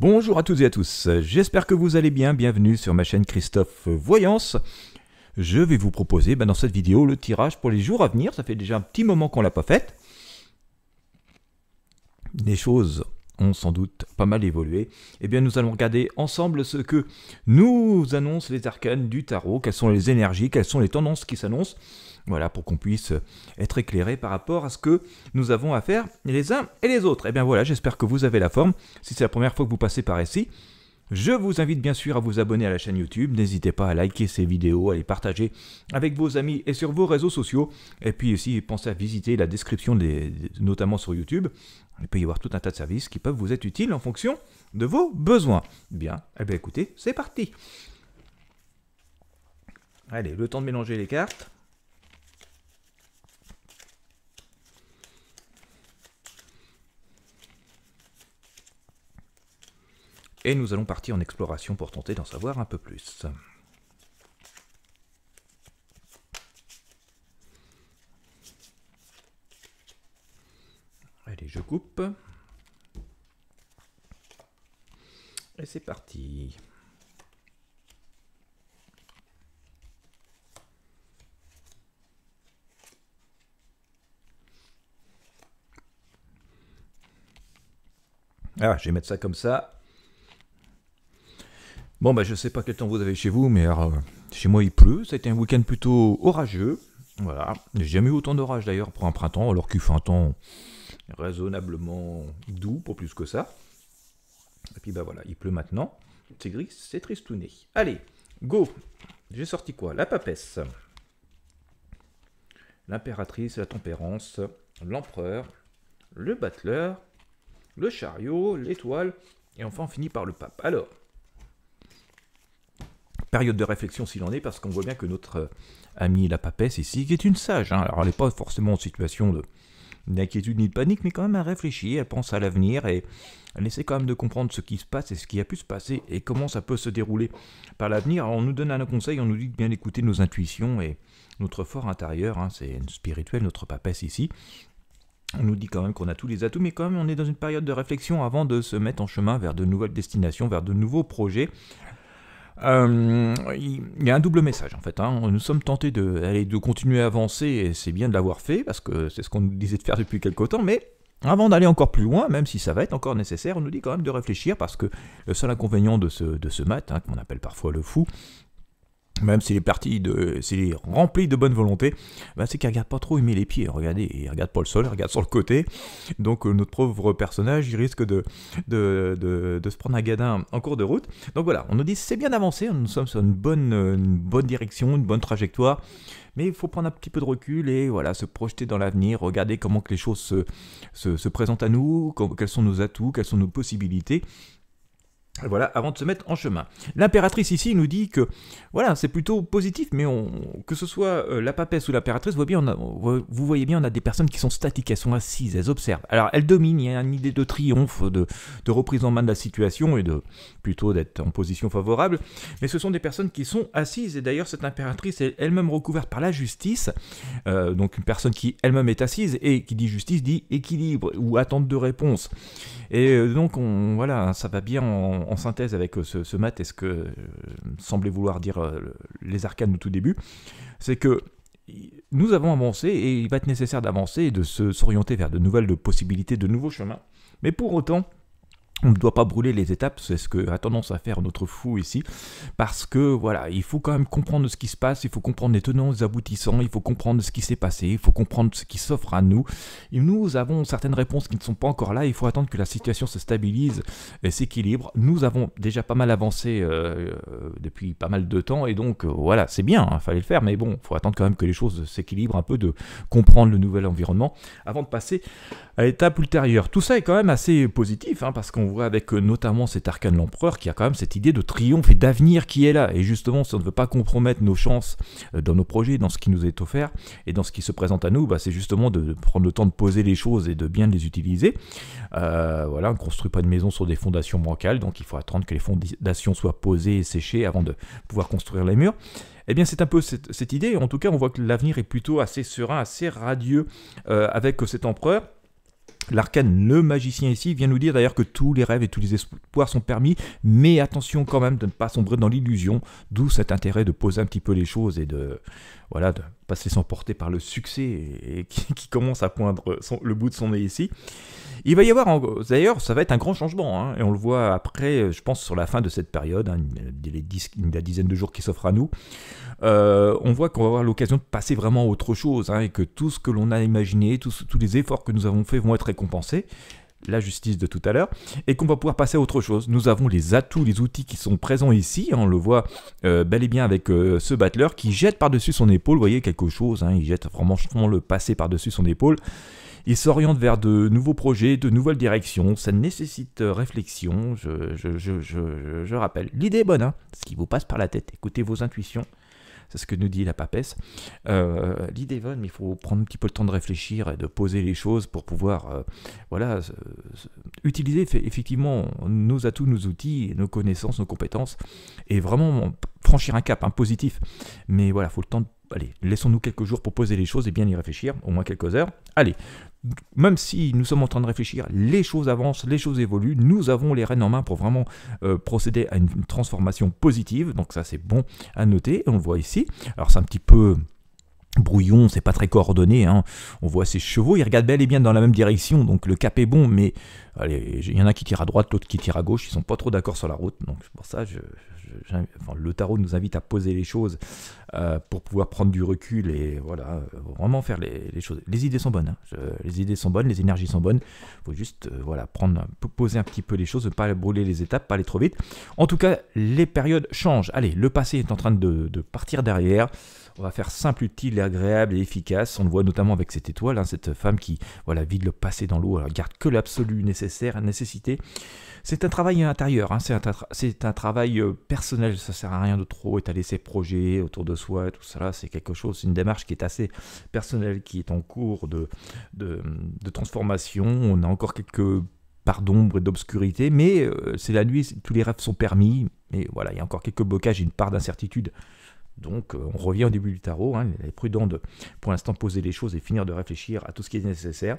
Bonjour à toutes et à tous, j'espère que vous allez bien, bienvenue sur ma chaîne Christophe Voyance. Je vais vous proposer ben, dans cette vidéo le tirage pour les jours à venir, ça fait déjà un petit moment qu'on l'a pas fait. des choses ont sans doute pas mal évolué, eh bien nous allons regarder ensemble ce que nous annoncent les arcanes du tarot, quelles sont les énergies, quelles sont les tendances qui s'annoncent, voilà, pour qu'on puisse être éclairé par rapport à ce que nous avons à faire les uns et les autres. Et eh bien voilà, j'espère que vous avez la forme. Si c'est la première fois que vous passez par ici, je vous invite bien sûr à vous abonner à la chaîne YouTube, n'hésitez pas à liker ces vidéos, à les partager avec vos amis et sur vos réseaux sociaux, et puis aussi pensez à visiter la description, des, notamment sur YouTube, il peut y avoir tout un tas de services qui peuvent vous être utiles en fonction de vos besoins. Bien, eh bien écoutez, c'est parti Allez, le temps de mélanger les cartes. Et nous allons partir en exploration pour tenter d'en savoir un peu plus. Allez, je coupe. Et c'est parti. Ah, je vais mettre ça comme ça. Bon, bah, je sais pas quel temps vous avez chez vous, mais euh, chez moi il pleut. Ça a été un week-end plutôt orageux. Voilà. J'ai jamais eu autant d'orage d'ailleurs pour un printemps, alors qu'il fait un temps raisonnablement doux, pour plus que ça. Et puis bah voilà, il pleut maintenant. C'est gris, c'est tristouné. Allez, go J'ai sorti quoi La papesse. L'impératrice, la tempérance, l'empereur, le battleur, le chariot, l'étoile, et enfin on finit par le pape. Alors, période de réflexion s'il en est, parce qu'on voit bien que notre euh, amie la papesse ici, qui est une sage, hein. alors elle n'est pas forcément en situation de d'inquiétude ni de panique, mais quand même à réfléchir, elle pense à l'avenir et elle essaie quand même de comprendre ce qui se passe et ce qui a pu se passer et comment ça peut se dérouler par l'avenir. on nous donne un conseil, on nous dit de bien écouter nos intuitions et notre fort intérieur, hein. c'est spirituel, notre papesse ici, on nous dit quand même qu'on a tous les atouts, mais quand même on est dans une période de réflexion avant de se mettre en chemin vers de nouvelles destinations, vers de nouveaux projets. Euh, il y a un double message en fait. Hein. Nous sommes tentés de, de continuer à avancer et c'est bien de l'avoir fait parce que c'est ce qu'on nous disait de faire depuis quelque temps, mais avant d'aller encore plus loin, même si ça va être encore nécessaire, on nous dit quand même de réfléchir parce que le seul inconvénient de ce, de ce mat, hein, qu'on appelle parfois le fou, même s'il est parti de, rempli de bonne volonté, bah, c'est qu'il regarde pas trop, il met les pieds, regardez, il regarde pas le sol, il regarde sur le côté. Donc euh, notre pauvre personnage, il risque de, de, se prendre un gadin en cours de route. Donc voilà, on nous dit c'est bien avancé, hein, nous sommes sur une bonne, euh, bonne direction, une bonne trajectoire, mais il faut prendre un petit peu de recul et voilà, se projeter dans l'avenir, regarder comment que les choses se, se présentent à nous, quels sont nos atouts, quelles sont nos possibilités. Voilà, avant de se mettre en chemin. L'impératrice ici nous dit que, voilà, c'est plutôt positif, mais on, que ce soit euh, la papesse ou l'impératrice, vous, vous, voyez bien, on a des personnes qui sont statiques, elles sont assises, elles observent. Alors, elles dominent, il y a une idée de triomphe, de, reprise en main de la situation et de plutôt d'être en position favorable, mais ce sont des personnes qui sont assises, et d'ailleurs, cette impératrice est elle-même recouverte par la justice, euh, donc une personne qui elle-même est assise, et qui dit justice dit équilibre ou attente de réponse. Et euh, donc, on, voilà, ça va bien en en, synthèse avec euh, ce, mat et ce que euh, semblait vouloir dire euh, les arcanes au tout début, c'est que nous avons avancé et il va être nécessaire d'avancer et de s'orienter vers de nouvelles possibilités, de nouveaux chemins. Mais pour autant, on ne doit pas brûler les étapes, c'est ce que a tendance à faire notre fou ici, parce que voilà, il faut quand même comprendre ce qui se passe, il faut comprendre les tenants, les aboutissants, il faut comprendre ce qui s'est passé, il faut comprendre ce qui s'offre à nous. Et nous avons certaines réponses qui ne sont pas encore là, il faut attendre que la situation se stabilise et s'équilibre. Nous avons déjà pas mal avancé euh, euh, depuis pas mal de temps, et donc euh, voilà, c'est bien, il hein, fallait le faire, mais bon, il faut attendre quand même que les choses s'équilibrent un peu, de comprendre le nouvel environnement, avant de passer à l'étape ultérieure. Tout ça est quand même assez positif, hein, parce qu'on voit avec euh, notamment cet arcane l'empereur qui a quand même cette idée de triomphe et d'avenir qui est là. Et justement, si on ne veut pas compromettre nos chances euh, dans nos projets, dans ce qui nous est offert et dans ce qui se présente à nous, bah, c'est justement de prendre le temps de poser les choses et de bien les utiliser. Euh, voilà, on ne construit pas de maison sur des fondations bancales, donc il faut attendre que les fondations soient posées et séchées avant de pouvoir construire les murs. Eh bien, c'est un peu cette, idée. En tout cas, on voit que l'avenir est plutôt assez serein, assez radieux avec cet empereur. L'arcane, le magicien ici, vient nous dire d'ailleurs que tous les rêves et tous les espoirs sont permis, mais attention quand même de ne pas sombrer dans l'illusion, d'où cet intérêt de poser un petit peu les choses et de, voilà, de pas se laisser emporter par le succès et, qui, commence à poindre le bout de son nez ici. Il va y avoir, d'ailleurs, ça va être un grand changement, hein, et on le voit après, je pense, sur la fin de cette période, hein, dizaine de jours qui s'offrent à nous. Euh, on voit qu'on va avoir l'occasion de passer vraiment à autre chose hein, et que tout ce que l'on a imaginé, tous, les efforts que nous avons faits vont être récompensés la justice de tout à l'heure, et qu'on va pouvoir passer à autre chose. Nous avons les atouts, les outils qui sont présents ici, hein, on le voit euh, bel et bien avec euh, ce battleur qui jette par-dessus son épaule, vous voyez quelque chose, hein, il jette vraiment le passé par-dessus son épaule, il s'oriente vers de nouveaux projets, de nouvelles directions, ça nécessite réflexion, je, rappelle. L'idée est bonne, ce qui vous passe par la tête, écoutez vos intuitions, c'est ce que nous dit la papesse. Euh, L'idée mais il faut prendre un petit peu le temps de réfléchir et de poser les choses pour pouvoir euh, voilà, utiliser effectivement nos atouts, nos outils, nos connaissances, nos compétences, et vraiment franchir un cap, positif. Mais voilà, il faut le temps de allez, laissons-nous quelques jours pour poser les choses et bien y réfléchir, au moins quelques heures. Allez, même si nous sommes en train de réfléchir, les choses avancent, les choses évoluent, nous avons les rênes en main pour vraiment euh, procéder à une transformation positive, donc ça c'est bon à noter, on le voit ici. Alors c'est un petit peu brouillon, c'est pas très coordonné, hein. on voit ses chevaux, ils regardent bel et bien dans la même direction, donc le cap est bon, mais il y en a qui tire à droite, l'autre qui tire à gauche, ils sont pas trop d'accord sur la route, donc pour ça, je, le tarot nous invite à poser les choses euh, pour pouvoir prendre du recul et voilà, euh, vraiment faire les, choses. Les idées sont bonnes, hein. les idées sont bonnes, les énergies sont bonnes, faut juste euh, voilà, prendre, poser un petit peu les choses, ne pas brûler les étapes, pas aller trop vite. En tout cas, les périodes changent, allez, le passé est en train de partir derrière, on va faire simple, utile, agréable et efficace. On le voit notamment avec cette étoile, hein, cette femme qui voilà, vide le passé dans l'eau, elle hein, garde que l'absolu nécessaire, nécessité. C'est un travail intérieur, hein, c'est un, travail euh, personnel, ça sert à rien de trop étaler ses projets autour de soi, tout ça, c'est quelque chose, une démarche qui est assez personnelle, qui est en cours de, transformation. On a encore quelques parts d'ombre et d'obscurité, mais euh, c'est la nuit, tous les rêves sont permis, mais voilà, il y a encore quelques blocages, une part d'incertitude donc euh, on revient au début du tarot, hein. il est prudent de pour l'instant poser les choses et finir de réfléchir à tout ce qui est nécessaire.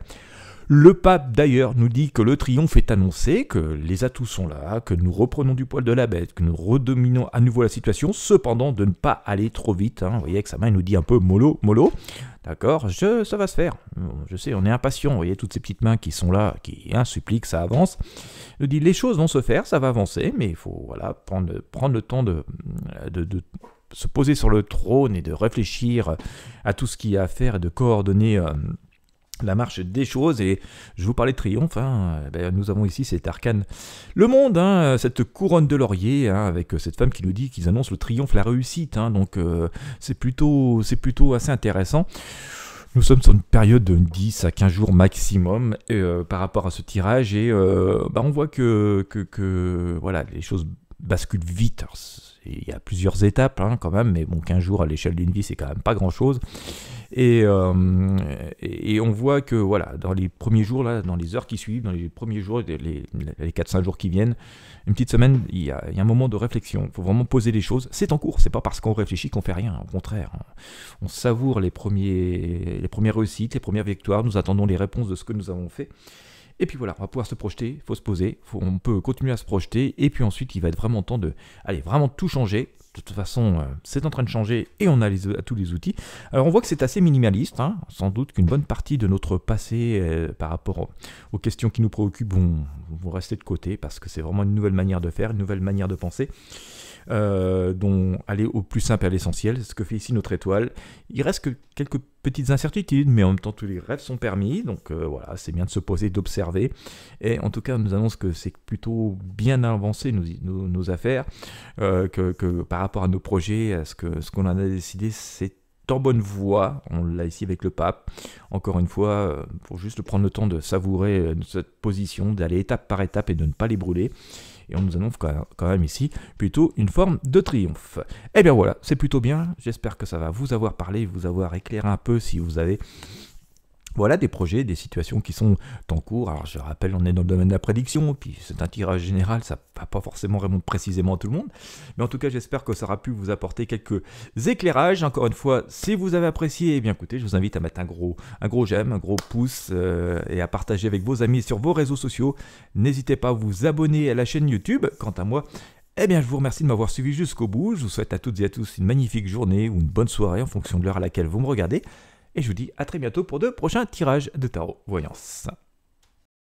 Le pape d'ailleurs nous dit que le triomphe est annoncé, que les atouts sont là, que nous reprenons du poil de la bête, que nous redominons à nouveau la situation, cependant de ne pas aller trop vite. Hein. Vous voyez que sa main nous dit un peu mollo, mollo. D'accord, ça va se faire. Je sais, on est impatient. Vous voyez toutes ces petites mains qui sont là, qui hein, que ça avance. Il nous dit les choses vont se faire, ça va avancer, mais il faut voilà, prendre, prendre le temps de, de se poser sur le trône et de réfléchir à tout ce qu'il y a à faire et de coordonner euh, la marche des choses. Et je vous parlais de triomphe, hein. eh ben, nous avons ici cet arcane. Le monde, hein, cette couronne de laurier, hein, avec euh, cette femme qui nous dit qu'ils annoncent le triomphe, la réussite. donc euh, c'est plutôt, plutôt assez intéressant. Nous sommes sur une période de 10 à 15 jours maximum par rapport à ce tirage et bah, on voit que, que, voilà, les choses bascule vite. il y a plusieurs étapes hein, quand même, mais bon, 15 jours à l'échelle d'une vie, c'est quand même pas grand-chose. Euh, et, et, on voit que voilà, dans les premiers jours, là, dans les heures qui suivent, dans les premiers jours, les, les, 4-5 jours qui viennent, une petite semaine, il y, a, un moment de réflexion. Il faut vraiment poser les choses. C'est en cours, c'est pas parce qu'on réfléchit qu'on fait rien. Au contraire, on, savoure les, premiers, les premières réussites, les premières victoires. Nous attendons les réponses de ce que nous avons fait. Et puis voilà, on va pouvoir se projeter, il faut se poser, on peut continuer à se projeter, et puis ensuite il va être vraiment temps de vraiment tout changer. De toute façon, euh, c'est en train de changer et on a tous les outils. Alors on voit que c'est assez minimaliste, hein, sans doute qu'une bonne partie de notre passé euh, par rapport aux, questions qui nous préoccupent vont rester de côté, parce que c'est vraiment une nouvelle manière de faire, une nouvelle manière de penser. Euh, dont aller au plus simple et à l'essentiel, c'est ce que fait ici notre étoile. Il reste que quelques petites incertitudes, mais en même temps tous les rêves sont permis, donc euh, voilà, c'est bien de se poser, d'observer. Et en tout cas, nous annonce que c'est plutôt bien avancé nos, affaires, euh, que, par rapport à nos projets, à ce qu'on ce qu'on en a décidé, c'est en bonne voie. On l'a ici avec le pape. Encore une fois, pour juste prendre le temps de savourer cette position, d'aller étape par étape et de ne pas les brûler et on nous annonce quand même ici plutôt une forme de triomphe. Et eh bien voilà, c'est plutôt bien, j'espère que ça va vous avoir parlé, vous avoir éclairé un peu si vous avez voilà des projets, des situations qui sont en cours. Alors je rappelle, on est dans le domaine de la prédiction, puis c'est un tirage général, ça ne va pas forcément répondre précisément à tout le monde. Mais en tout cas, j'espère que ça aura pu vous apporter quelques éclairages. Encore une fois, si vous avez apprécié, eh bien écoutez, je vous invite à mettre un gros, un gros j'aime, un gros pouce euh, et à partager avec vos amis sur vos réseaux sociaux. N'hésitez pas à vous abonner à la chaîne YouTube. Quant à moi, eh bien, je vous remercie de m'avoir suivi jusqu'au bout. Je vous souhaite à toutes et à tous une magnifique journée ou une bonne soirée en fonction de l'heure à laquelle vous me regardez. Et je vous dis à très bientôt pour de prochains tirages de tarot voyance.